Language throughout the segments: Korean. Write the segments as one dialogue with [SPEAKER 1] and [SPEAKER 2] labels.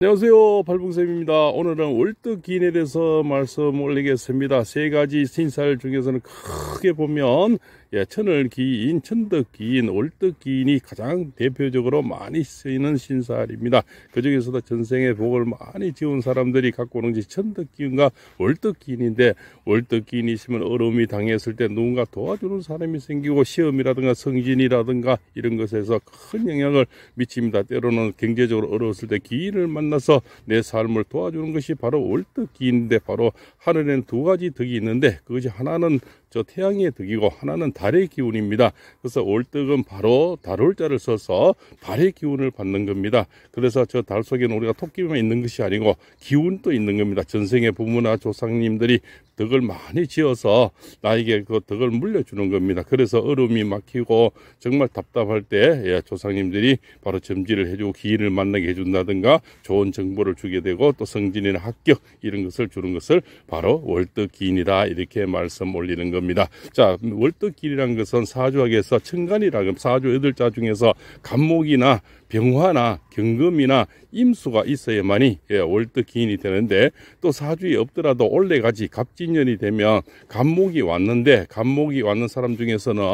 [SPEAKER 1] 안녕하세요 발봉쌤입니다 오늘은 월드기인에 대해서 말씀 올리겠습니다 세 가지 신살 중에서는 크게 보면 예, 천을기인, 천덕기인, 월덕기인이 가장 대표적으로 많이 쓰이는 신살입니다. 그 중에서도 전생에 복을 많이 지운 사람들이 갖고 오는 것이 천덕기인과 월덕기인인데 월덕기인이 있으면 어려움이 당했을 때 누군가 도와주는 사람이 생기고 시험이라든가 성진이라든가 이런 것에서 큰 영향을 미칩니다. 때로는 경제적으로 어려웠을 때 기인을 만나서 내 삶을 도와주는 것이 바로 월덕기인인데 바로 하늘에는 두 가지 덕이 있는데 그것이 하나는 저 태양의 득이고 하나는 달의 기운입니다. 그래서 월득은 바로 달월자를 써서 달의 기운을 받는 겁니다. 그래서 저 달 속에는 우리가 토끼만 있는 것이 아니고 기운도 있는 겁니다. 전생의 부모나 조상님들이 덕을 많이 지어서 나에게 그 덕을 물려주는 겁니다. 그래서 얼음이 막히고 정말 답답할 때 예, 조상님들이 바로 점지를 해주고 기인을 만나게 해준다든가 좋은 정보를 주게 되고 또 성진이나 합격 이런 것을 주는 것을 바로 월득 기인이다 이렇게 말씀 올리는 것. 겁니다. 자, 월등길이란 것은 사주학에서 천간이라 그 사주 8자 중에서 간목이나 병화나 경금이나 임수가 있어야만이 예, 월드 기인이 되는데 또 사주에 없더라도 올해같지 갑진년이 되면 간목이 왔는데 간목이 왔는 사람 중에서는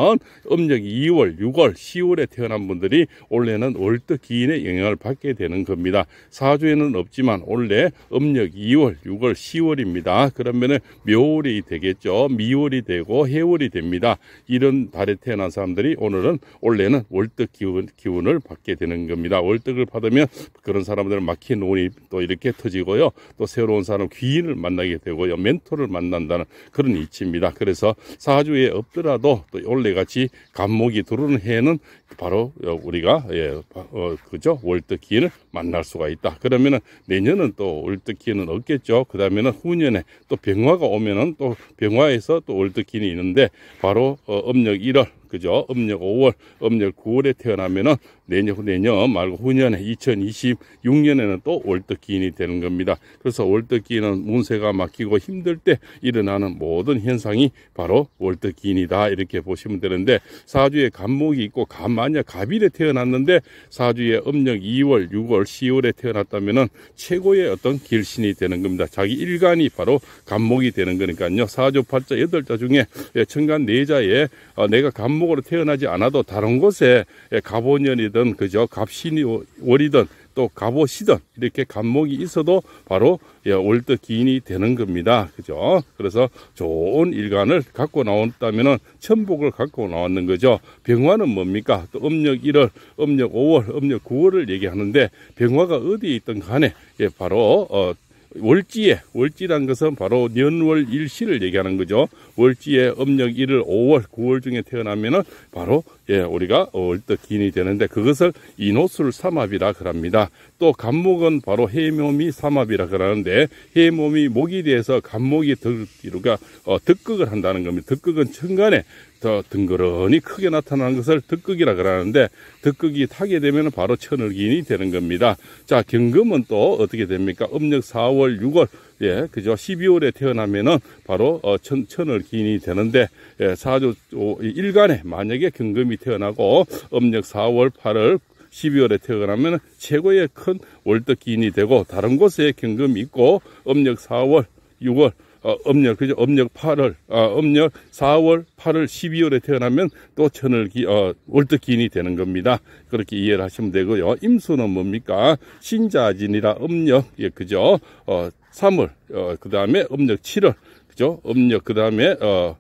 [SPEAKER 1] 음력이 2월, 6월, 10월에 태어난 분들이 올해는 월드 기인의 영향을 받게 되는 겁니다. 사주에는 없지만 올해 음력 2월, 6월, 10월입니다. 그러면은 묘월이 되겠죠. 미월이 되고 해월이 됩니다. 이런 달에 태어난 사람들이 오늘은 올해는 월드 기운, 기운을 받게 되는 겁니다. 월등을 받으면 그런 사람들은 막힌 운이 또 이렇게 터지고요. 또 새로운 사람 귀인을 만나게 되고요. 멘토를 만난다는 그런 이치입니다. 그래서 사주에 없더라도 또 원래같이 감목이 들어오는 해에는 바로 우리가 예, 어, 그죠 월드 기인을 만날 수가 있다. 그러면은 내년은 또월드 기인은 없겠죠. 그 다음에는 후년에 또 병화가 오면은 또 병화에서 또월드 기인이 있는데 바로 어, 음력 1월 그죠? 음력 5월, 음력 9월에 태어나면은 내년, 내년 말고 후년에 2026년에는 또월드기인이 되는 겁니다. 그래서 월드기인은 운세가 막히고 힘들 때 일어나는 모든 현상이 바로 월드기인이다 이렇게 보시면 되는데 사주에 간목이 있고 간, 만약 갑일에 태어났는데 사주에 음력 2월, 6월, 10월에 태어났다면은 최고의 어떤 길신이 되는 겁니다. 자기 일간이 바로 간목이 되는 거니까요. 사주 팔자 8자 중에 예, 천간 4자에 어, 내가 간목 종목으로 태어나지 않아도 다른 곳에 갑오년이든 그죠 갑신월이든 또 갑오시든 이렇게 갑목이 있어도 바로 예, 월드 기인이 되는 겁니다. 그죠? 그래서 좋은 일간을 갖고 나왔다면은 천복을 갖고 나왔는 거죠. 병화는 뭡니까? 또 음력 1월, 음력 5월, 음력 9월을 얘기하는데 병화가 어디에 있던 간에 예, 바로 어, 월지에 월지란 것은 바로 년월 일시를 얘기하는 거죠. 월지에 음력 1월 5월 9월 중에 태어나면은 바로 예 우리가 월덕기인이 되는데 그것을 인호술 삼합이라 그럽니다. 또 간목은 바로 해몸이 삼합이라 그러는데 해몸이 목이 돼서 간목이 득, 이루가 어, 득극을 한다는 겁니다. 득극은 천간에 더 덩그러니 크게 나타나는 것을 득극이라 그러는데 득극이 타게 되면 바로 천을기인이 되는 겁니다. 자 경금은 또 어떻게 됩니까? 음력 4월 6월 예, 그죠. 12월에 태어나면은 바로 어, 천, 천을 기인이 되는데 예, 사주 오, 일간에 만약에 경금이 태어나고 음력 4월 8월 12월에 태어나면 최고의 큰 월덕 기인이 되고 다른 곳에 경금이 있고 음력 4월 6월 어, 음력 그죠 음력 8월 어, 음력 4월 8월 12월에 태어나면 또 천을기 어, 월드기인이 되는 겁니다 그렇게 이해를 하시면 되고요 임수는 뭡니까 신자진이라 음력 예 그죠 어, 3월 어, 그 다음에 음력 7월 그죠 음력 그 다음에 어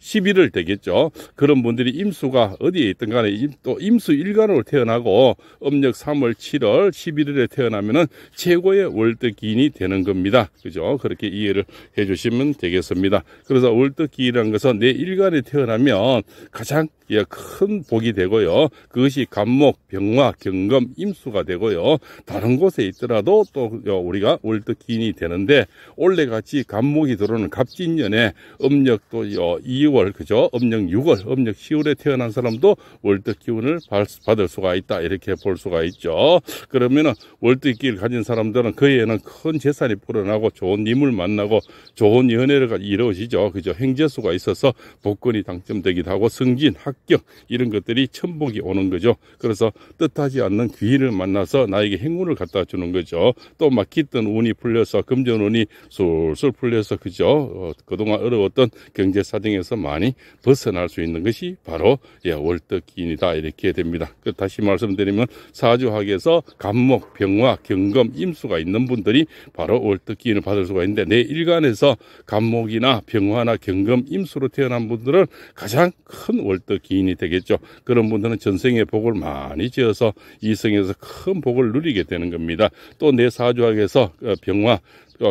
[SPEAKER 1] 11월 되겠죠. 그런 분들이 임수가 어디에 있든 간에 또 임수 일간으로 태어나고 음력 3월, 7월, 1 1일에 태어나면은 최고의 월드기인이 되는 겁니다. 그죠? 그렇게 이해를 해 주시면 되겠습니다. 그래서 월드기인이라는 것은 내 일간에 태어나면 가장 예, 큰 복이 되고요. 그것이 감목, 병화, 경검, 임수가 되고요. 다른 곳에 있더라도 또 우리가 월드기인이 되는데 올해같이 감목이 들어오는 갑진년에 음력도 2월 그죠? 음력 6월, 음력 10월에 태어난 사람도 월드기운을 받을 수가 있다 이렇게 볼 수가 있죠. 그러면은 월드기를 가진 사람들은 그에는 큰 재산이 불어나고 좋은 님을 만나고 좋은 연애를 이루어지죠. 그죠? 행재수가 있어서 복권이 당첨되기도 하고 승진, 학 합격 이런 것들이 천복이 오는 거죠. 그래서 뜻하지 않는 귀인을 만나서 나에게 행운을 갖다 주는 거죠. 또 막 깃던 운이 풀려서 금전운이 술술 풀려서 그죠. 어, 그동안 어려웠던 경제 사정에서 많이 벗어날 수 있는 것이 바로 예, 월덕기인이다 이렇게 됩니다. 그 다시 말씀드리면 사주학에서 간목, 병화, 경검, 임수가 있는 분들이 바로 월덕기인을 받을 수가 있는데 내 일간에서 간목이나 병화나 경검, 임수로 태어난 분들은 가장 큰월덕기 기인이 되겠죠. 그런 분들은 전생에 복을 많이 지어서 이성에서 큰 복을 누리게 되는 겁니다. 또 내 사주학에서 어, 병화,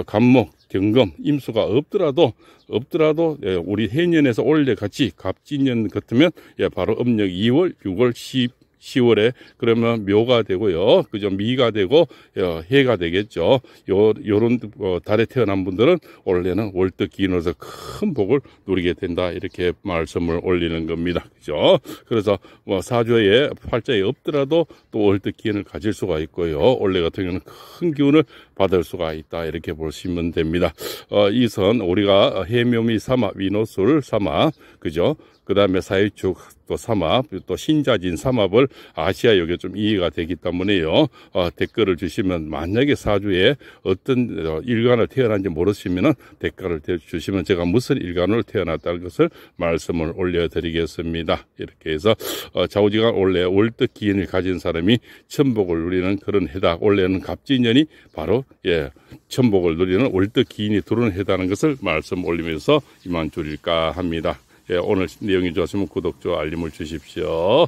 [SPEAKER 1] 간목, 어, 경금, 임수가 없더라도 없더라도 예, 우리 해년에서 올해 같이 갑진년 같으면 예, 바로 음력 2월, 6월, 10, 10월에 그러면 묘가 되고요. 그죠? 미가 되고 어, 해가 되겠죠. 요 요런 어, 달에 태어난 분들은 원래는 월드기인으로서큰 복을 누리게 된다. 이렇게 말씀을 올리는 겁니다. 그죠? 그래서 뭐 사주에 팔자에 없더라도 또월드기운을 가질 수가 있고요. 원래 같은 경우는 큰 기운을 받을 수가 있다. 이렇게 보시면 됩니다. 어, 이선 우리가 해묘미 삼아 위노술 삼아 그죠? 그 다음에 사회축 또 삼합 또 신자진 삼합을 아시아 역에 좀 이해가 되기 때문에요 어, 댓글을 주시면 만약에 사주에 어떤 어, 일간을 태어난지 모르시면은 댓글을 주시면 제가 무슨 일간을 태어났다는 것을 말씀을 올려드리겠습니다 이렇게 해서 어, 좌우지간 원래 월드 기인을 가진 사람이 천복을 누리는 그런 해다 원래는 갑진년이 바로 예 천복을 누리는 월드 기인이 들어오는 해다는 것을 말씀 올리면서 이만 줄일까 합니다. 예, 오늘 내용이 좋았으면 구독, 좋아, 알림을 주십시오.